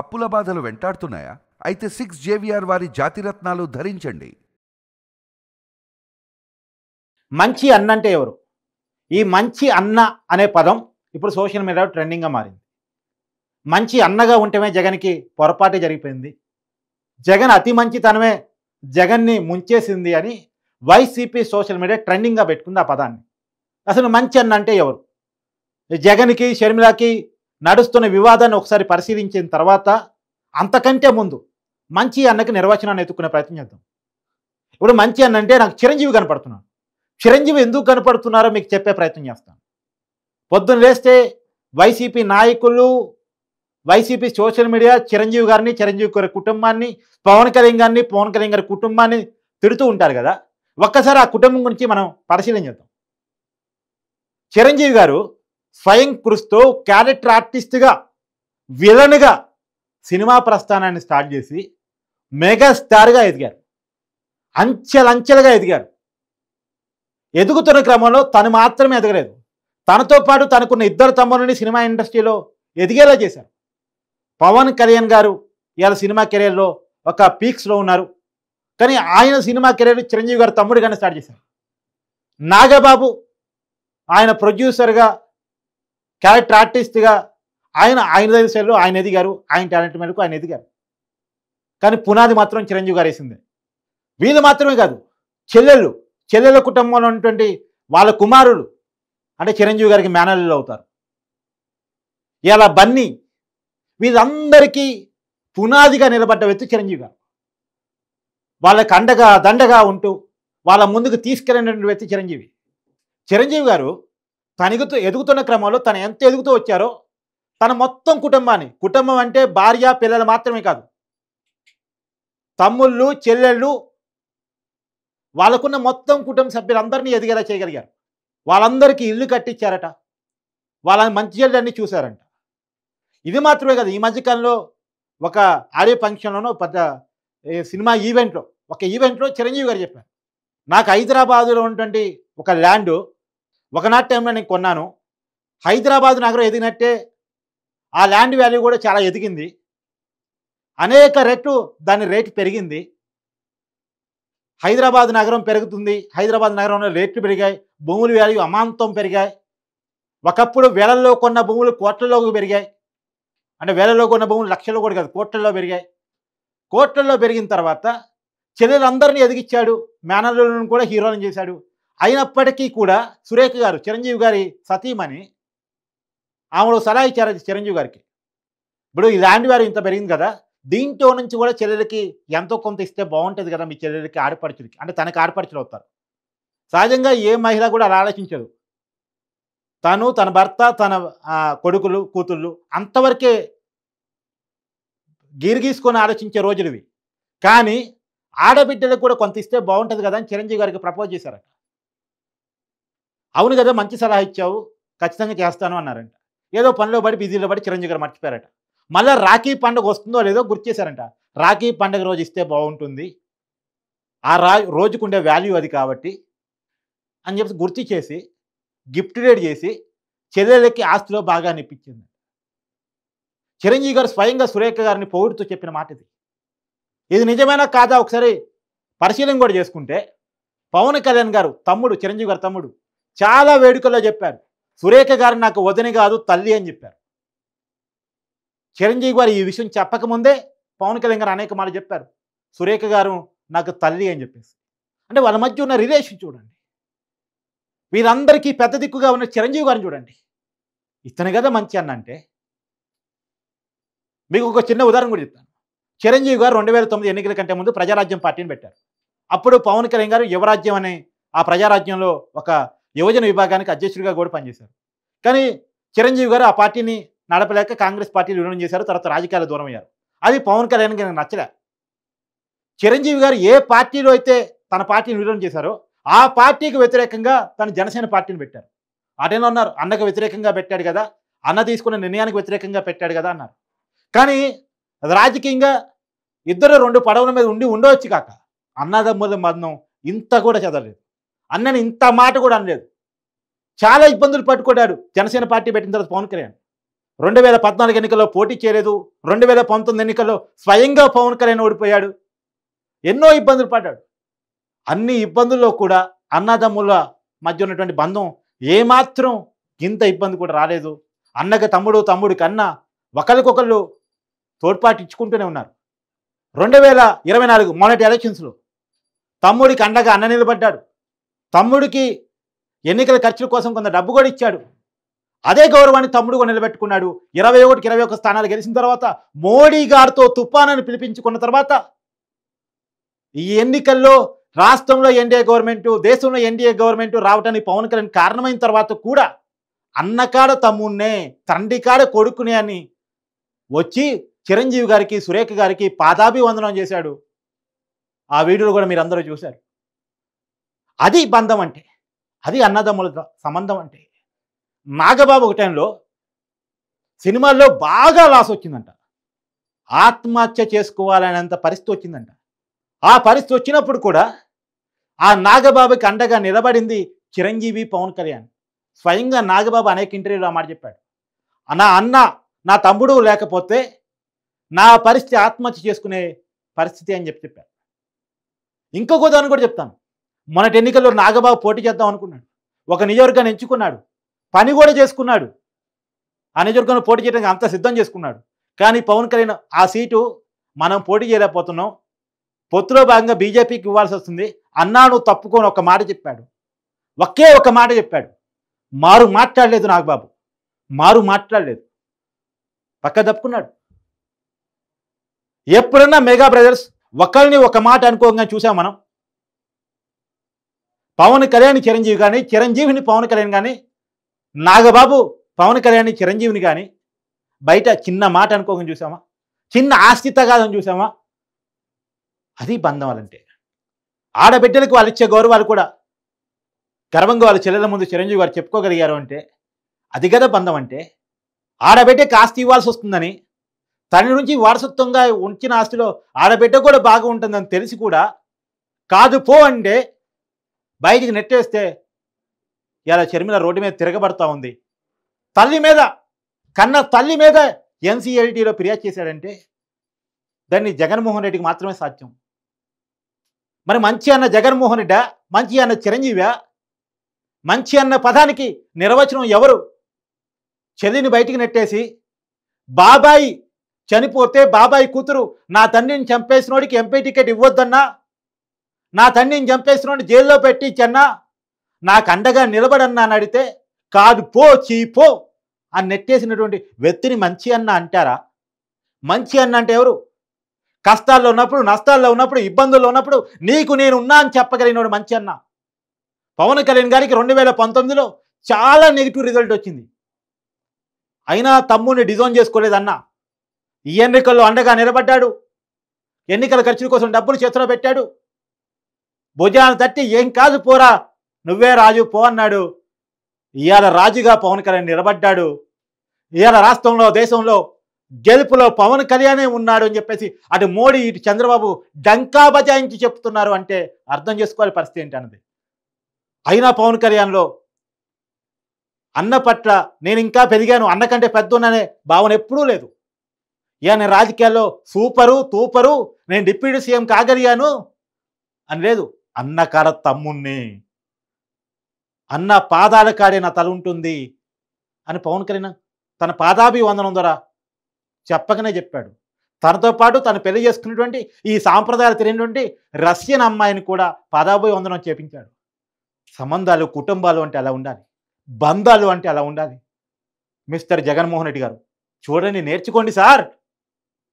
అప్పుల బాధలు వెంటాడుతున్నాయా అయితే సిక్స్ జేవిఆర్ వారి జాతిరత్నాలు ధరించండి మంచి అన్న అంటే ఎవరు ఈ మంచి అన్న అనే పదం ఇప్పుడు సోషల్ మీడియా ట్రెండింగ్గా మారింది మంచి అన్నగా ఉంటమే జగన్కి పొరపాటే జరిగిపోయింది జగన్ అతి మంచి తనమే జగన్ని ముంచేసింది అని వైసీపీ సోషల్ మీడియా ట్రెండింగ్గా పెట్టుకుంది ఆ పదాన్ని అసలు మంచి అన్న అంటే ఎవరు జగన్కి షర్మిలాకి నడుస్తున్న వివాదాన్ని ఒకసారి పరిశీలించిన తర్వాత అంతకంటే ముందు మంచి అన్నకి నిర్వచనాన్ని ఎత్తుకునే ప్రయత్నం చేద్దాం ఇప్పుడు మంచి అన్న అంటే నాకు చిరంజీవి కనపడుతున్నాను చిరంజీవి ఎందుకు కనపడుతున్నారో మీకు చెప్పే ప్రయత్నం చేస్తాను పొద్దున్న లేస్తే వైసీపీ నాయకులు వైసీపీ సోషల్ మీడియా చిరంజీవి గారిని చిరంజీవి గారి కుటుంబాన్ని పవన్ కళ్యాణ్ గారిని పవన్ కళ్యాణ్ గారి కుటుంబాన్ని తిడుతూ ఉంటారు కదా ఒక్కసారి ఆ కుటుంబం గురించి మనం పరిశీలన చేద్దాం చిరంజీవి గారు స్వయం కృషితో క్యారెక్టర్ ఆర్టిస్ట్గా విలన్గా సినిమా ప్రస్థానాన్ని స్టార్ట్ చేసి మెగాస్టార్గా ఎదిగారు అంచెలంచెలుగా ఎదిగారు ఎదుగుతున్న క్రమంలో తను మాత్రమే ఎదగలేదు తనతో పాటు తనకున్న ఇద్దరు తమ్ములని సినిమా ఇండస్ట్రీలో ఎదిగేలా చేశారు పవన్ కళ్యాణ్ గారు ఇవాళ సినిమా కెరీర్లో ఒక పీక్స్లో ఉన్నారు కానీ ఆయన సినిమా కెరీర్ చిరంజీవి గారు తమ్ముడిగానే స్టార్ట్ చేశారు నాగబాబు ఆయన ప్రొడ్యూసర్గా క్యారెక్టర్ ఆర్టిస్ట్గా ఆయన ఆయన దగ్గర శైలిలో ఆయన ఎదిగారు ఆయన టాలెంట్ మేరకు ఆయన ఎదిగారు కానీ పునాది మాత్రం చిరంజీవి గారు వేసింది వీళ్ళు మాత్రమే కాదు చెల్లెళ్ళు చెల్లెళ్ళ కుటుంబంలో ఉన్నటువంటి వాళ్ళ కుమారులు అంటే చిరంజీవి గారికి మేనల్లు అవుతారు ఇలా బన్నీ వీళ్ళందరికీ పునాదిగా నిలబడ్డ వ్యక్తి చిరంజీవి గారు వాళ్ళకి అండగా దండగా ఉంటూ వాళ్ళ ముందుకు తీసుకెళ్ళినటువంటి వ్యక్తి చిరంజీవి చిరంజీవి గారు తనగుతూ ఎదుగుతున్న క్రమంలో తను ఎంత ఎదుగుతూ వచ్చారో తన మొత్తం కుటుంబాన్ని కుటుంబం అంటే భార్య పిల్లలు మాత్రమే కాదు తమ్ముళ్ళు చెల్లెళ్ళు వాళ్ళకున్న మొత్తం కుటుంబ సభ్యులందరినీ ఎదిగేలా చేయగలిగారు వాళ్ళందరికీ ఇల్లు కట్టించారట వాళ్ళని మంచి చెల్లెళ్ళన్నీ చూశారంట ఇది మాత్రమే కాదు ఈ మధ్యకాలంలో ఒక ఆడియో ఫంక్షన్లోనో పెద్ద సినిమా ఈవెంట్లో ఒక ఈవెంట్లో చిరంజీవి గారు చెప్పారు నాకు హైదరాబాదులో ఉన్నటువంటి ఒక ల్యాండు ఒకనాటి టైంలో నేను కొన్నాను హైదరాబాద్ నగరం ఎదిగినట్టే ఆ ల్యాండ్ వాల్యూ కూడా చాలా ఎదిగింది అనేక రెట్లు దాని రేటు పెరిగింది హైదరాబాద్ నగరం పెరుగుతుంది హైదరాబాద్ నగరంలో రేట్లు పెరిగాయి భూముల వాల్యూ అమాంతం పెరిగాయి ఒకప్పుడు వేలల్లో కొన్న భూములు కోట్లలోకి పెరిగాయి అంటే వేలల్లో కొన్న భూములు లక్షల్లో కూడా కాదు కోట్లలో పెరిగాయి కోట్లలో పెరిగిన తర్వాత చెల్లెలందరినీ ఎదిగించాడు మేనర్లను కూడా హీరోలను చేశాడు అయినప్పటికీ కూడా సురేఖ గారు చిరంజీవి గారి సతీమణి ఆమెడు సలహా ఇచ్చారు చిరంజీవి గారికి ఇప్పుడు ఈ ల్యాండ్ వారు ఇంత పెరిగింది కదా దీంట్లో నుంచి కూడా చెల్లెలకి ఎంతో కొంత ఇస్తే బాగుంటుంది కదా మీ చెల్లెలకి ఆడపడుచులకి అంటే తనకి ఆడపడుచులు అవుతారు సహజంగా ఏ మహిళ కూడా అలా ఆలోచించదు తను తన భర్త తన కొడుకులు కూతుళ్ళు అంతవరకే గీరిగీసుకొని ఆలోచించే రోజులువి కానీ ఆడబిడ్డలకు కూడా కొంత ఇస్తే బాగుంటుంది కదా అని చిరంజీవి గారికి ప్రపోజ్ చేశారట అవును కదా మంచి సలహా ఇచ్చావు ఖచ్చితంగా చేస్తాను అన్నారంట ఏదో పనిలో పడి బిజీలో పడి చిరంజీవి గారు మర్చిపోయారట మళ్ళీ రాఖీ పండుగ వస్తుందో లేదో గుర్తు రాఖీ పండుగ రోజు ఇస్తే బాగుంటుంది ఆ రా రోజుకుండే వాల్యూ అది కాబట్టి అని చెప్పి గుర్తు చేసి గిఫ్ట్ రేడ్ చేసి చెల్లెలకి ఆస్తిలో బాగా అనిపించింది చిరంజీవి గారు స్వయంగా సురేఖ గారిని పొగుడుతూ చెప్పిన మాట ఇది ఇది నిజమేనా కాదా ఒకసారి పరిశీలన కూడా చేసుకుంటే పవన్ కళ్యాణ్ గారు తమ్ముడు చిరంజీవి గారు తమ్ముడు చాలా వేడుకల్లో చెప్పారు సురేఖ గారు నాకు వదిన కాదు తల్లి అని చెప్పారు చిరంజీవి గారు ఈ విషయం చెప్పకముందే పవన్ కళ్యాణ్ గారు అనేక మాటలు చెప్పారు సురేఖ గారు నాకు తల్లి అని చెప్పేసి అంటే వాళ్ళ మధ్య ఉన్న రిలేషన్ చూడండి వీరందరికీ పెద్ద దిక్కుగా ఉన్న చిరంజీవి గారిని చూడండి ఇతను కదా మంచి అన్న అంటే మీకు ఒక చిన్న ఉదాహరణ కూడా చెప్తాను చిరంజీవి గారు రెండు వేల తొమ్మిది ఎన్నికల కంటే ముందు ప్రజారాజ్యం పార్టీని పెట్టారు అప్పుడు పవన్ కళ్యాణ్ గారు యువరాజ్యం అనే ఆ ప్రజారాజ్యంలో ఒక యువజన విభాగానికి అధ్యక్షుడిగా కూడా పనిచేశారు కానీ చిరంజీవి గారు ఆ పార్టీని నడపలేక కాంగ్రెస్ పార్టీని విలీనం చేశారు తర్వాత రాజకీయాలు దూరం అయ్యారు అది పవన్ కళ్యాణ్కి నాకు నచ్చలే చిరంజీవి గారు ఏ పార్టీలో అయితే తన పార్టీని విలీనం చేశారో ఆ పార్టీకి వ్యతిరేకంగా తను జనసేన పార్టీని పెట్టారు అటేనా ఉన్నారు అన్నకు వ్యతిరేకంగా పెట్టాడు కదా అన్న తీసుకున్న నిర్ణయానికి వ్యతిరేకంగా పెట్టాడు కదా అన్నారు కానీ రాజకీయంగా ఇద్దరు రెండు పడవల మీద ఉండి ఉండవచ్చు కాక అన్నదమ్ముల మరణం ఇంత కూడా చదవలేదు అన్నని ఇంత మాట కూడా అనలేదు చాలా ఇబ్బందులు పట్టుకున్నాడు జనసేన పార్టీ పెట్టిన తర్వాత పవన్ కళ్యాణ్ రెండు వేల పద్నాలుగు ఎన్నికల్లో పోటీ చేయలేదు రెండు వేల పంతొమ్మిది ఎన్నికల్లో స్వయంగా పవన్ కళ్యాణ్ ఓడిపోయాడు ఎన్నో ఇబ్బందులు పడ్డాడు అన్ని ఇబ్బందుల్లో కూడా అన్నదమ్ముల మధ్య ఉన్నటువంటి బంధం ఏమాత్రం ఇంత ఇబ్బంది కూడా రాలేదు అన్నకి తమ్ముడు తమ్ముడు కన్నా ఒకరికొకళ్ళు తోడ్పాటు ఇచ్చుకుంటూనే ఉన్నారు రెండు వేల ఇరవై నాలుగు మొన్నటి ఎలక్షన్స్లో తమ్ముడికి అండగా అన్న నిలబడ్డాడు తమ్ముడికి ఎన్నికల ఖర్చుల కోసం కొంత డబ్బు కూడా ఇచ్చాడు అదే గౌరవాన్ని తమ్ముడు కూడా నిలబెట్టుకున్నాడు ఇరవై ఒకటికి ఇరవై ఒక స్థానాలు గెలిచిన తర్వాత మోడీ గారితో తుఫానని పిలిపించుకున్న తర్వాత ఈ ఎన్నికల్లో రాష్ట్రంలో ఎన్డీఏ గవర్నమెంట్ దేశంలో ఎన్డీఏ గవర్నమెంట్ రావడానికి పవన్ కళ్యాణ్ కారణమైన తర్వాత కూడా అన్నకాడ తమ్ముణ్ణే తండ్రికాడ కొడుకునే అని వచ్చి చిరంజీవి గారికి సురేఖ గారికి పాదాభివందనం చేశాడు ఆ వీడియోలు కూడా మీరు అందరూ చూశారు అది బంధం అంటే అది అన్నదమ్ముల సంబంధం అంటే నాగబాబు ఒక టైంలో సినిమాల్లో బాగా లాస్ వచ్చిందంట ఆత్మహత్య చేసుకోవాలనేంత పరిస్థితి వచ్చిందంట ఆ పరిస్థితి వచ్చినప్పుడు కూడా ఆ నాగబాబుకి అండగా నిలబడింది చిరంజీవి పవన్ కళ్యాణ్ స్వయంగా నాగబాబు అనేక ఇంటర్వ్యూలో ఆ మాట చెప్పాడు నా అన్న నా తమ్ముడు లేకపోతే నా పరిస్థితి ఆత్మహత్య చేసుకునే పరిస్థితి అని చెప్పి చెప్పాడు ఇంకొక ఉదాహరణ కూడా చెప్తాను మొన్నటి ఎన్నికల్లో నాగబాబు పోటీ చేద్దాం అనుకున్నాడు ఒక నియోజకవర్గాన్ని ఎంచుకున్నాడు పని కూడా చేసుకున్నాడు ఆ నియోజకవర్గంలో పోటీ చేయడానికి అంత సిద్ధం చేసుకున్నాడు కానీ పవన్ కళ్యాణ్ ఆ సీటు మనం పోటీ చేయలేకపోతున్నాం పొత్తులో భాగంగా బీజేపీకి ఇవ్వాల్సి వస్తుంది అన్నా నువ్వు తప్పుకొని ఒక మాట చెప్పాడు ఒకే ఒక మాట చెప్పాడు మారు మాట్లాడలేదు నాగబాబు మారు మాట్లాడలేదు పక్క తప్పుకున్నాడు ఎప్పుడన్నా మెగా బ్రదర్స్ ఒకరిని ఒక మాట అనుకోగానే చూసాం మనం పవన్ కళ్యాణ్ చిరంజీవి కానీ చిరంజీవిని పవన్ కళ్యాణ్ కానీ నాగబాబు పవన్ కళ్యాణ్ చిరంజీవిని కానీ బయట చిన్న మాట అనుకోకుండా చూసామా చిన్న ఆస్తిత కాదని చూసామా అది బంధం బంధమాలంటే ఆడబిడ్డలకు వాళ్ళు ఇచ్చే గౌరవాలు కూడా గర్వంగా వాళ్ళు చెల్లెల ముందు చిరంజీవి గారు చెప్పుకోగలిగారు అంటే అది కదా బంధం అంటే ఆడబిడ్డకి ఆస్తి ఇవ్వాల్సి వస్తుందని తన నుంచి వారసత్వంగా ఉంచిన ఆస్తిలో ఆడబిడ్డ కూడా బాగా ఉంటుందని తెలిసి కూడా కాదు పో అంటే బయటికి నెట్టేస్తే ఇలా చర్మిల రోడ్డు మీద తిరగబడతా ఉంది తల్లి మీద కన్న తల్లి మీద ఎన్సీఎల్టీలో ఫిర్యాదు చేశాడంటే దాన్ని జగన్మోహన్ రెడ్డికి మాత్రమే సాధ్యం మరి మంచి అన్న జగన్మోహన్ రెడ్డా మంచి అన్న చిరంజీవా మంచి అన్న పదానికి నిర్వచనం ఎవరు చెల్లిని బయటికి నెట్టేసి బాబాయి చనిపోతే బాబాయి కూతురు నా తండ్రిని చంపేసినోడికి ఎంపీ టికెట్ ఇవ్వద్దన్నా నా తండ్రిని చంపేసినోడిని జైల్లో పెట్టించన్నా నాకు అండగా నిలబడన్నా అని అడిగితే కాదు పో చీపో అని నెట్టేసినటువంటి వ్యక్తిని మంచి అన్న అంటారా మంచి అన్న అంటే ఎవరు కష్టాల్లో ఉన్నప్పుడు నష్టాల్లో ఉన్నప్పుడు ఇబ్బందుల్లో ఉన్నప్పుడు నీకు నేను ఉన్నా అని చెప్పగలిగినోడు మంచి అన్న పవన్ కళ్యాణ్ గారికి రెండు వేల పంతొమ్మిదిలో చాలా నెగిటివ్ రిజల్ట్ వచ్చింది అయినా తమ్ముడిని డిజోన్ చేసుకోలేదన్న ఈ ఎన్నికల్లో అండగా నిలబడ్డాడు ఎన్నికల ఖర్చుల కోసం డబ్బులు చేతిలో పెట్టాడు భుజాన తట్టి ఏం కాదు పోరా నువ్వే రాజు పో అన్నాడు ఇవాళ రాజుగా పవన్ కళ్యాణ్ నిలబడ్డాడు ఇవాళ రాష్ట్రంలో దేశంలో గెలుపులో పవన్ కళ్యాణే ఉన్నాడు అని చెప్పేసి అటు మోడీ ఇటు చంద్రబాబు డంకా బజాయించి చెప్తున్నారు అంటే అర్థం చేసుకోవాలి పరిస్థితి ఏంటి అన్నది అయినా పవన్ కళ్యాణ్లో అన్న పట్ల నేను ఇంకా పెరిగాను అన్న కంటే పెద్దననే భావన ఎప్పుడూ లేదు ఇక నేను రాజకీయాల్లో సూపరు తూపరు నేను డిప్యూటీ సీఎం కాగలిగాను అని లేదు అన్నకాడ తమ్ముణ్ణి అన్న పాదాల కాడే నా తల ఉంటుంది అని పవన్ కళ్యాణ్ తన పాదాభివందనం ద్వారా చెప్పకనే చెప్పాడు తనతో పాటు తను పెళ్లి చేసుకున్నటువంటి ఈ సాంప్రదాయాలు తెలియనటువంటి రష్యన్ అమ్మాయిని కూడా పాదాభివందనం చేపించాడు సంబంధాలు కుటుంబాలు అంటే అలా ఉండాలి బంధాలు అంటే అలా ఉండాలి మిస్టర్ జగన్మోహన్ రెడ్డి గారు చూడండి నేర్చుకోండి సార్